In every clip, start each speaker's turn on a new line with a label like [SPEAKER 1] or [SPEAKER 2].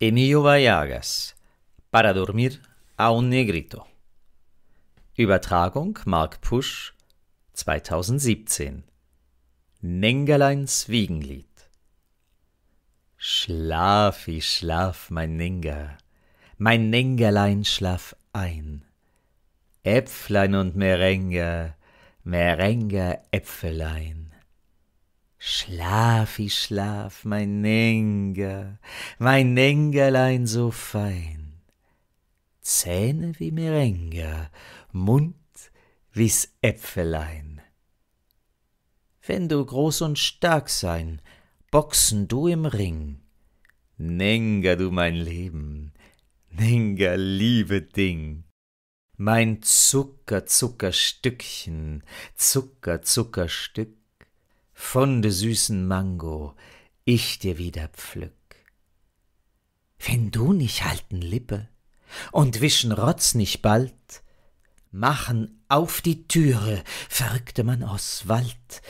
[SPEAKER 1] Emilio Vallagas Para dormir a un negrito. Übertragung Mark Pusch 2017. Nengerleins Wiegenlied. Schlaf, ich schlaf, mein Nenger, mein Nengerlein schlaf ein. Äpflein und Merengue, Merengue, Äpfelein. Schlaf, ich schlaf, mein Nenger, mein Nengerlein so fein. Zähne wie Merenger, Mund wie's Äpfelein. Wenn du groß und stark sein, boxen du im Ring. Nenger, du mein Leben, Nenger, liebe Ding. Mein Zucker, Zuckerstückchen, Zucker, Zuckerstück von de süßen Mango ich dir wieder pflück. Wenn du nicht halten Lippe und wischen Rotz nicht bald, machen auf die Türe, verrückte man aus Wald.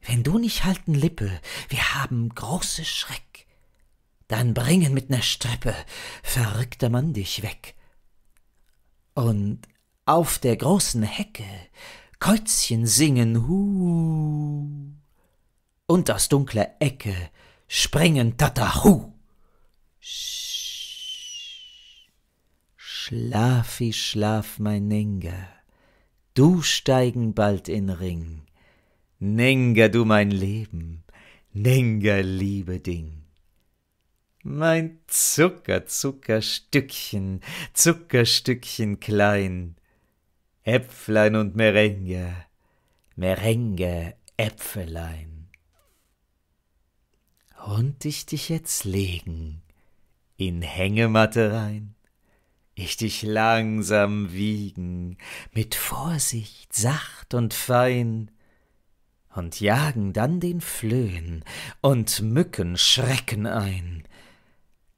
[SPEAKER 1] Wenn du nicht halten Lippe, wir haben große Schreck. Dann bringen mit ner Strippe, verrückte Mann dich weg. Und auf der großen Hecke Käuzchen singen, hu und aus dunkler Ecke springen Tatahu. Schlafi, schlaf, mein Ninge, du steigen bald in Ring. Ninge, du mein Leben, Ninge, liebe Ding. Mein Zucker, Zuckerstückchen, Zuckerstückchen klein, Äpflein und Merenge, Merenge, Äpfelein und ich dich jetzt legen, in Hängematte rein, ich dich langsam wiegen, mit Vorsicht, sacht und fein, und jagen dann den Flöhen und Mücken Schrecken ein,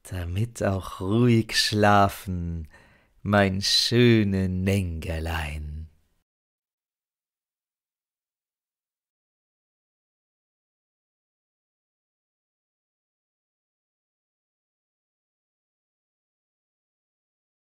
[SPEAKER 1] damit auch ruhig schlafen mein schöne Nängelein.